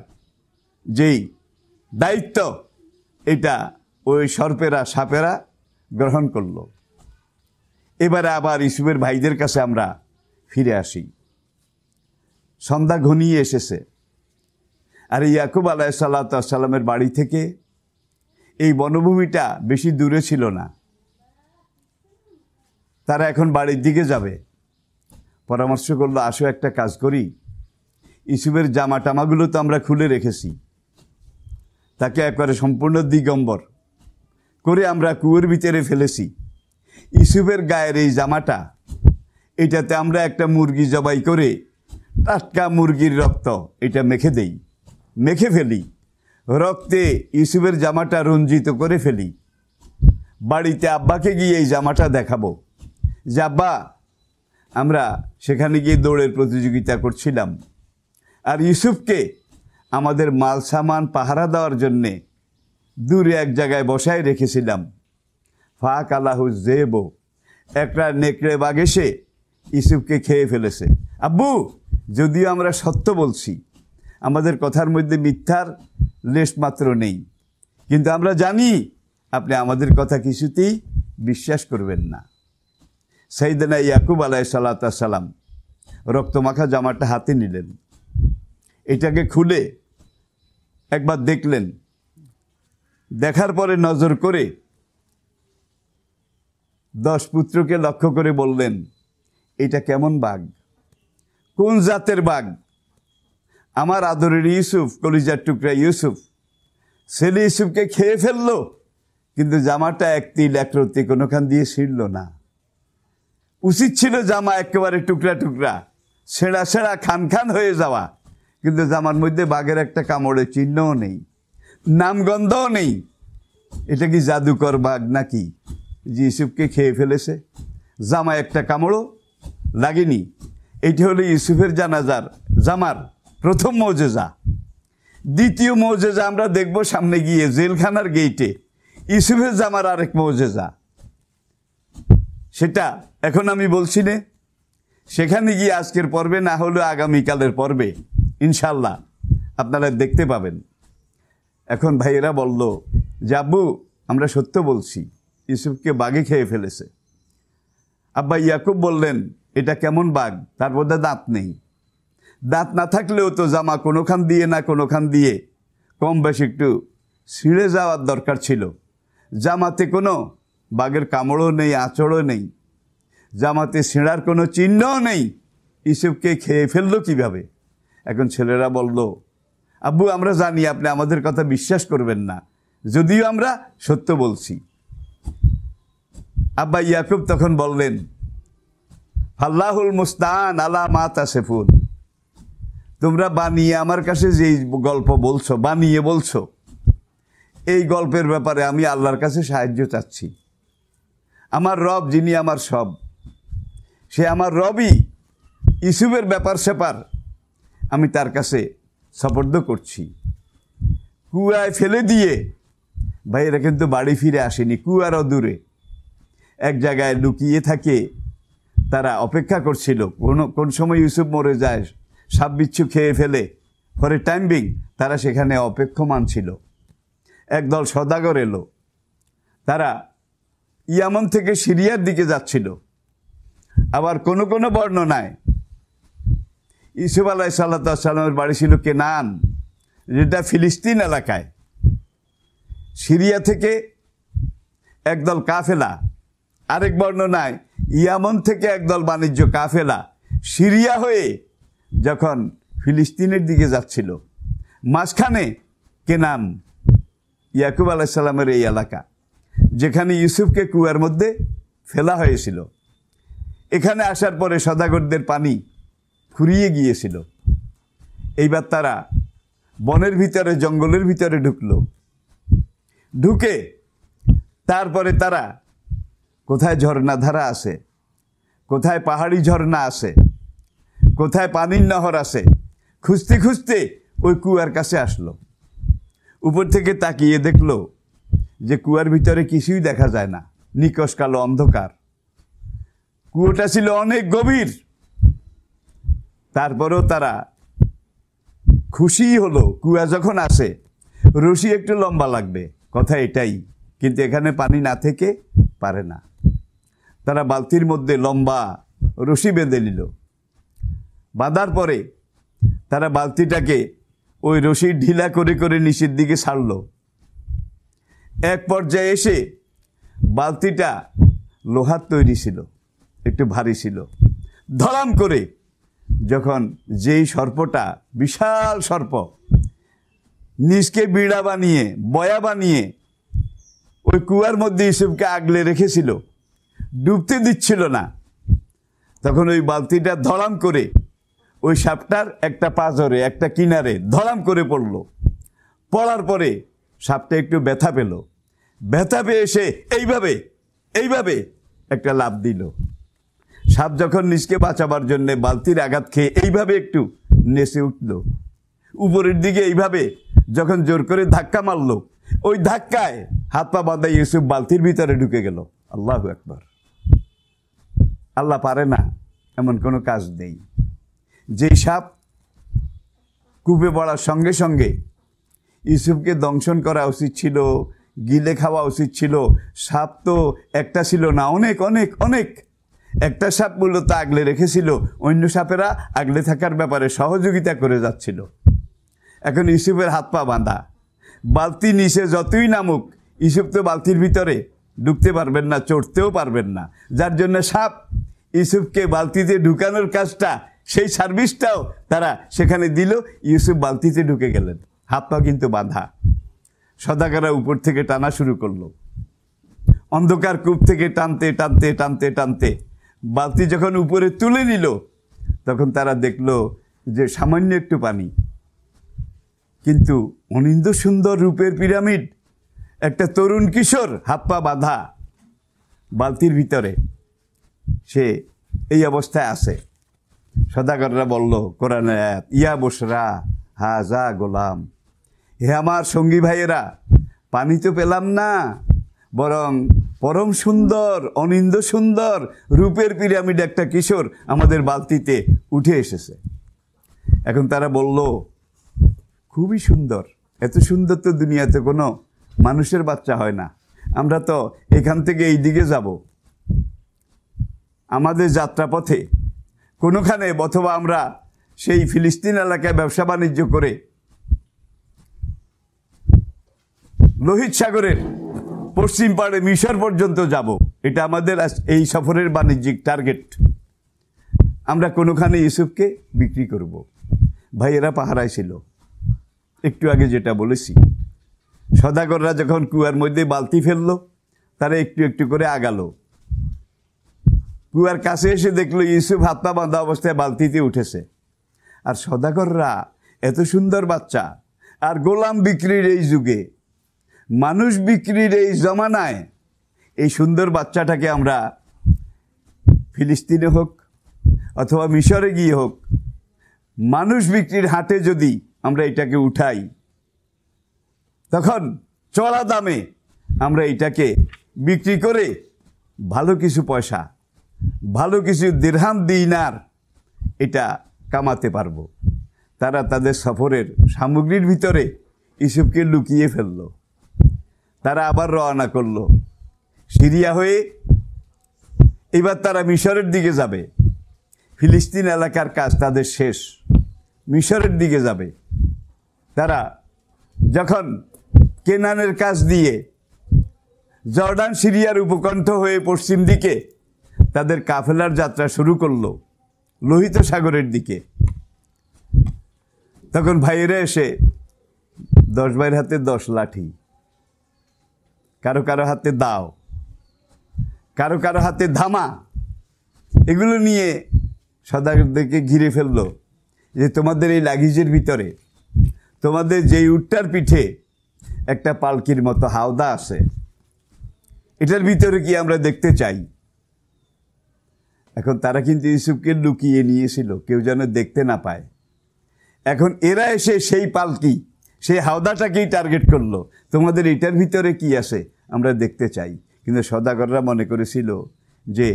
A: যেই দায়িত্ব এটা ওই সর্পেরা সাপেরা গ্রহণ করলো এবারে আবার ইসুফের ভাইদের কাছে আমরা ফিরে আসি সন্ধ্যা ঘনিয়ে এসেছে আর ইয়াকুব আলাহ সাল্লাতামের বাড়ি থেকে এই বনভূমিটা বেশি দূরে ছিল না তারা এখন বাড়ির দিকে যাবে পরামর্শ করলো আসো একটা কাজ করি ইসুবের জামা টামাগুলো তো আমরা খুলে রেখেছি তাকে একবারে সম্পূর্ণ দিগম্বর করে আমরা কুয়োর ভিতরে ফেলেছি ইসুবের গায়ের এই জামাটা এটাতে আমরা একটা মুরগি জবাই করে টাটকা মুরগির রক্ত এটা মেখে দেই মেখে ফেলি রক্তে ইউসুফের জামাটা রঞ্জিত করে ফেলি বাড়িতে আব্বাকে গিয়ে এই জামাটা দেখাবো যে আব্বা আমরা সেখানে গিয়ে দৌড়ের প্রতিযোগিতা করছিলাম আর ইউসুফকে আমাদের মাল সামান পাহারা দেওয়ার জন্যে দূরে এক জায়গায় বসায় রেখেছিলাম ফাঁক আলাহ জেব একটা নেকড়ে বাগেসে ইসুফকে খেয়ে ফেলেছে আব্বু যদিও আমরা সত্য বলছি আমাদের কথার মধ্যে মিথ্যার লেশ মাত্র নেই কিন্তু আমরা জানি আপনি আমাদের কথা কিছুতেই বিশ্বাস করবেন না সাইদানা ইয়াকুব আলাই সালাতা সালাম রক্তমাখা জামাটা হাতে নিলেন এটাকে খুলে একবার দেখলেন দেখার পরে নজর করে দশ পুত্রকে লক্ষ্য করে বললেন এটা কেমন বাঘ কোন জাতের বাঘ আমার আদরের ইউসুফ কলিজার টুকরা ইউসুফ ছেলে ইউসুফকে খেয়ে ফেললো কিন্তু জামাটা এক তিল এক কোনোখান দিয়ে ছিঁড়ল না উচিত ছিল জামা একেবারে টুকরা টুকরা সেরা সেরা খান খান হয়ে যাওয়া কিন্তু জামার মধ্যে বাঘের একটা কামড়ের চিহ্নও নেই নামগন্ধও নেই এটা কি জাদুকর বাঘ নাকি যে ইসুফকে খেয়ে ফেলেছে জামা একটা কামড়ও লাগেনি এটি হলো ইউসুফের জানাজার জামার প্রথম মৌজেজা দ্বিতীয় মৌজেজা আমরা দেখব সামনে গিয়ে জেলখানার গেইটে ইউসুফের জামার আরেক মৌজেজা সেটা এখন আমি বলছি নে সেখানে গিয়ে আজকের পর্বে না হলেও আগামীকালের পর্বে ইনশাল্লাহ আপনারা দেখতে পাবেন এখন ভাইয়েরা বলল যে আমরা সত্য বলছি ইউসুফকে বাগে খেয়ে ফেলেছে আব্বা ইয়াকুব বললেন এটা কেমন বাঘ তার মধ্যে দাঁত নেই দাঁত না থাকলেও তো জামা কোনোখান দিয়ে না কোনোখান দিয়ে কম বেশি একটু ছিঁড়ে যাওয়ার দরকার ছিল জামাতে কোনো বাঘের কামড়ও নেই আঁচড়ও নেই জামাতে ছিঁড়ার কোনো চিহ্নও নেই ইসুফকে খেয়ে ফেললো কিভাবে এখন ছেলেরা বলল আব্বু আমরা জানি আপনি আমাদের কথা বিশ্বাস করবেন না যদিও আমরা সত্য বলছি আব্বা ইয়াকুব তখন বললেন আল্লাহুল মুস্তান আলা মাতা তাসেফুন তোমরা বানিয়ে আমার কাছে যেই গল্প বলছো বানিয়ে বলছো এই গল্পের ব্যাপারে আমি আল্লাহর কাছে সাহায্য চাচ্ছি আমার রব যিনি আমার সব সে আমার রবই ইসুবের ব্যাপার সেপার আমি তার কাছে সপর্দ করছি কুয়ায় ফেলে দিয়ে ভাইয়েরা কিন্তু বাড়ি ফিরে আসেনি কুয়ারও দূরে এক জায়গায় লুকিয়ে থাকে তারা অপেক্ষা করছিল কোন কোন সময় ইউসুফ মরে যায় সাপ বিচ্ছু খেয়ে ফেলে ফরে টাইমবিং তারা সেখানে অপেক্ষমান ছিল একদল সদাগর এলো তারা ইয়ামন থেকে সিরিয়ার দিকে যাচ্ছিল আবার কোনো কোনো বর্ণনায় ইসুফ আলাই সাল্লাতামের বাড়ি ছিল কেনান যেটা ফিলিস্তিন এলাকায় সিরিয়া থেকে একদল কাফেলা আরেক বর্ণনায় ইয়ামন থেকে একদল বাণিজ্য কাফেলা সিরিয়া হয়ে যখন ফিলিস্তিনের দিকে যাচ্ছিল মাঝখানে নাম ইয়াকুব আলাইসাল্লামের এই এলাকা যেখানে ইউসুফকে কুয়ার মধ্যে ফেলা হয়েছিল এখানে আসার পরে সদাগরদের পানি ফুরিয়ে গিয়েছিল এইবার তারা বনের ভিতরে জঙ্গলের ভিতরে ঢুকল ঢুকে তারপরে তারা কোথায় ঝর্ণাধারা আছে কোথায় পাহাড়ি ঝর্ণা আছে কোথায় পানির নহর আছে খুঁজতে খুঁজতে ওই কুয়ার কাছে আসলো উপর থেকে তাকিয়ে দেখলো যে কুয়ার ভিতরে কিছুই দেখা যায় না নিকশ কালো অন্ধকার কুয়োটা ছিল অনেক গভীর তারপরেও তারা খুশি হলো কুয়া যখন আসে রশি একটু লম্বা লাগবে কথা এটাই কিন্তু এখানে পানি না থেকে পারে না তারা বালতির মধ্যে লম্বা রশি বেঁধে নিল বাঁধার পরে তারা বালতিটাকে ওই রশি ঢিলা করে করে নিচের দিকে ছাড়ল এক পর্যায়ে এসে বালতিটা লোহার তৈরি ছিল একটু ভারী ছিল ধরাম করে যখন যেই সর্পটা বিশাল সর্প নিজকে বিড়া বানিয়ে বয়া বানিয়ে ওই কুয়ার মধ্যে ইউসুফকে আগলে রেখেছিল ডুবতে দিচ্ছিল না তখন ওই বালতিটা ধরাম করে ওই সাপটার একটা পাঁচরে একটা কিনারে ধরাম করে পড়ল পড়ার পরে সাপটা একটু ব্যথা পেল ব্যথা পেয়ে এসে এইভাবে এইভাবে একটা লাভ দিল সাপ যখন নিজকে বাঁচাবার জন্য বালতির আঘাত খেয়ে এইভাবে একটু নেচে উঠল উপরের দিকে এইভাবে যখন জোর করে ধাক্কা মারল ওই ধাক্কায় হাত পা বাঁধা ইউসুফ বালতির ভিতরে ঢুকে গেল আল্লাহ একবার আল্লাহ পারে না এমন কোনো কাজ নেই যেই সাপ কূপে পড়ার সঙ্গে সঙ্গে ইউসুফকে দংশন করা উচিত ছিল গিলে খাওয়া উচিত ছিল সাপ তো একটা ছিল না অনেক অনেক অনেক একটা সাপ মূলত আগলে রেখেছিল অন্য সাপেরা আগলে থাকার ব্যাপারে সহযোগিতা করে যাচ্ছিল এখন ইউসুফের হাত পা বাঁধা বালতি নিচে যতই নামুক ইসুপ্ত তো বালতির ভিতরে ঢুকতে পারবেন না চড়তেও পারবেন না যার জন্য সাপ ইউসুফকে বালতিতে ঢুকানোর কাজটা সেই সার্ভিসটাও তারা সেখানে দিল ইউসুফ বালতিতে ঢুকে গেলেন হাত পা কিন্তু বাঁধা সদাকারা উপর থেকে টানা শুরু করলো অন্ধকার কূপ থেকে টানতে টানতে টানতে টানতে বালতি যখন উপরে তুলে নিল তখন তারা দেখল যে সামান্য একটু পানি কিন্তু অনিন্দ সুন্দর রূপের পিরামিড একটা তরুণ কিশোর হাপ্পা বাঁধা বালতির ভিতরে সে এই অবস্থায় আছে সদাগররা বলল কোরআন ইয়া বসরা হাজা গোলাম হে আমার সঙ্গী ভাইয়েরা পানি তো পেলাম না বরং পরম সুন্দর অনিন্দ সুন্দর রূপের পিরামিড একটা কিশোর আমাদের বালতিতে উঠে এসেছে এখন তারা বলল খুবই সুন্দর এত সুন্দর তো দুনিয়াতে কোনো মানুষের বাচ্চা হয় না আমরা তো এখান থেকে এই দিকে যাব আমাদের যাত্রাপথে কোনোখানে অথবা আমরা সেই ফিলিস্তিন এলাকায় ব্যবসা বাণিজ্য করে লোহিত সাগরের পশ্চিম পাড়ে মিশর পর্যন্ত যাব এটা আমাদের এই সফরের বাণিজ্যিক টার্গেট আমরা কোনোখানে ইউসুফকে বিক্রি করব ভাইয়েরা পাহারায় ছিল একটু আগে যেটা বলেছি সদাগররা যখন কুয়ার মধ্যে বালতি ফেললো তারা একটু একটু করে আগালো কুয়ার কাছে এসে দেখলো ইউসুফ হাত পা বাঁধা অবস্থায় বালতিতে উঠেছে আর সদাগররা এত সুন্দর বাচ্চা আর গোলাম বিক্রির এই যুগে মানুষ বিক্রির এই জমানায় এই সুন্দর বাচ্চাটাকে আমরা ফিলিস্তিনে হোক অথবা মিশরে গিয়ে হোক মানুষ বিক্রির হাটে যদি আমরা এটাকে উঠাই তখন চড়া দামে আমরা এটাকে বিক্রি করে ভালো কিছু পয়সা ভালো কিছু দেড়হাম দিনার এটা কামাতে পারবো তারা তাদের সফরের সামগ্রীর ভিতরে ইসুফকে লুকিয়ে ফেলল তারা আবার রওনা করলো সিরিয়া হয়ে এবার তারা মিশরের দিকে যাবে ফিলিস্তিন এলাকার কাজ তাদের শেষ মিশরের দিকে যাবে তারা যখন কেনানের কাজ দিয়ে জর্ডান সিরিয়ার উপকণ্ঠ হয়ে পশ্চিম দিকে তাদের কাফেলার যাত্রা শুরু করলো লোহিত সাগরের দিকে তখন ভাইয়েরা এসে দশ ভাইয়ের হাতে দশ লাঠি কারো কারো হাতে দাও কারো কারো হাতে ধামা এগুলো নিয়ে সদাগরদেরকে ঘিরে ফেললো যে তোমাদের এই লাগিজের ভিতরে তোমাদের যেই উটটার পিঠে একটা পালকির মতো হাওদা আছে এটার ভিতরে কি আমরা দেখতে চাই এখন তারা কিন্তু ইউসুফকে লুকিয়ে নিয়েছিল কেউ যেন দেখতে না পায় এখন এরা এসে সেই পালকি সেই হাওদাটাকেই টার্গেট করলো তোমাদের এটার ভিতরে কি আছে আমরা দেখতে চাই কিন্তু সদাগররা মনে করেছিল যে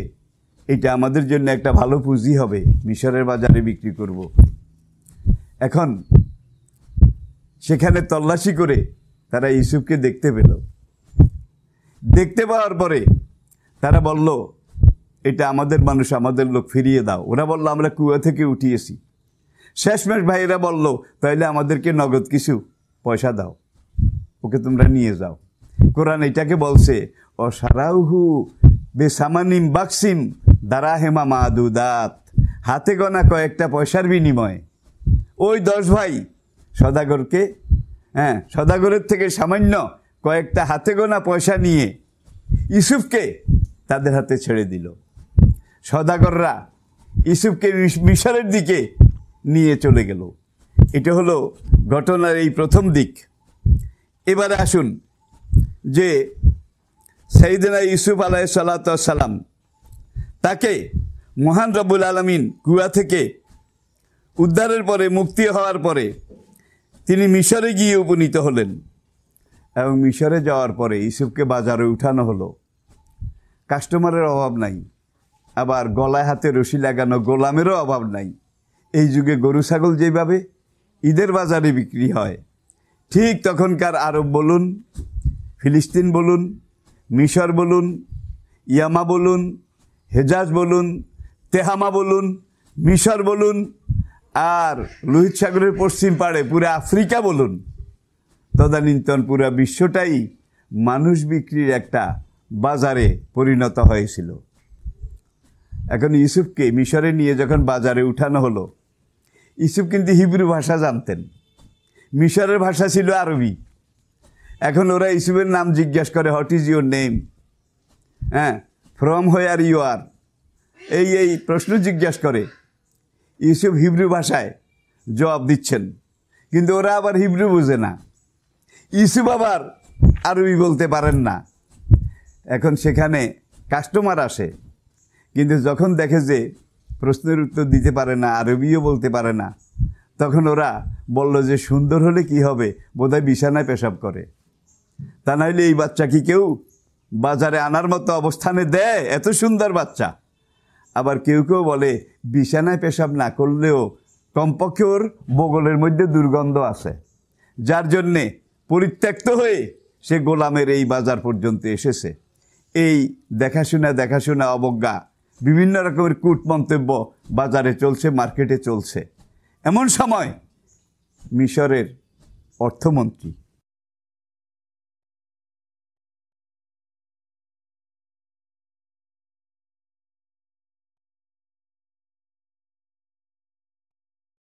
A: এটা আমাদের জন্য একটা ভালো পুঁজি হবে মিশরের বাজারে বিক্রি করব এখন সেখানে তল্লাশি করে তারা ইউসুফকে দেখতে পেল দেখতে পাওয়ার পরে তারা বলল এটা আমাদের মানুষ আমাদের লোক ফিরিয়ে দাও ওরা বলল আমরা কুয়া থেকে উঠিয়েছি শেষমেশ ভাইয়েরা বলল তাইলে আমাদেরকে নগদ কিছু পয়সা দাও ওকে তোমরা নিয়ে যাও কোরআন এটাকে বলছে ও সারাউহু বেসামানিম বাকসিম দারা হেমা দাঁত হাতে গোনা কয়েকটা পয়সার বিনিময়ে ওই দশ ভাই সদাগরকে হ্যাঁ সদাগরের থেকে সামান্য কয়েকটা হাতে গোনা পয়সা নিয়ে ইউসুফকে তাদের হাতে ছেড়ে দিল সদাগররা ইউসুফকে মিশরের দিকে নিয়ে চলে গেল এটা হলো ঘটনার এই প্রথম দিক এবারে আসুন যে সাইদিনা ইউসুফ আলাই সালাম তাকে মহান রবুল আলমিন কুয়া থেকে উদ্ধারের পরে মুক্তি হওয়ার পরে তিনি মিশরে গিয়ে উপনীত হলেন এবং মিশরে যাওয়ার পরে ইসুফকে বাজারে উঠানো হলো কাস্টমারের অভাব নাই আবার গলায় হাতে রশি লাগানো গোলামেরও অভাব নাই এই যুগে গরু ছাগল যেভাবে ঈদের বাজারে বিক্রি হয় ঠিক তখনকার আরব বলুন ফিলিস্তিন বলুন মিশর বলুন ইয়ামা বলুন হেজাজ বলুন তেহামা বলুন মিশর বলুন আর লোহিত সাগরের পশ্চিম পাড়ে পুরো আফ্রিকা বলুন তদানীন্তন পুরো বিশ্বটাই মানুষ বিক্রির একটা বাজারে পরিণত হয়েছিল এখন ইউসুফকে মিশরে নিয়ে যখন বাজারে উঠানো হলো ইউসুফ কিন্তু হিব্রু ভাষা জানতেন মিশরের ভাষা ছিল আরবি এখন ওরা ইউসুফের নাম জিজ্ঞাসা করে হোয়াট ইজ ইউর নেম হ্যাঁ ফ্রম হোয়ার ইউ আর এই এই প্রশ্ন জিজ্ঞাসা করে ইউসুফ হিব্রু ভাষায় জবাব দিচ্ছেন কিন্তু ওরা আবার হিব্রু বোঝে না ইউসুফ আবার আরবি বলতে পারেন না এখন সেখানে কাস্টমার আসে কিন্তু যখন দেখে যে প্রশ্নের উত্তর দিতে পারে না আরবিও বলতে পারে না তখন ওরা বলল যে সুন্দর হলে কি হবে বোধহয় বিছানায় পেশাব করে তা নাহলে এই বাচ্চা কি কেউ বাজারে আনার মতো অবস্থানে দেয় এত সুন্দর বাচ্চা আবার কেউ কেউ বলে বিছানায় পেশাব না করলেও কমপক্ষে ওর বগলের মধ্যে দুর্গন্ধ আছে যার জন্যে পরিত্যক্ত হয়ে সে গোলামের এই বাজার পর্যন্ত এসেছে এই দেখাশোনা দেখাশোনা অবজ্ঞা বিভিন্ন রকমের কূট মন্তব্য বাজারে চলছে মার্কেটে চলছে এমন সময় মিশরের অর্থমন্ত্রী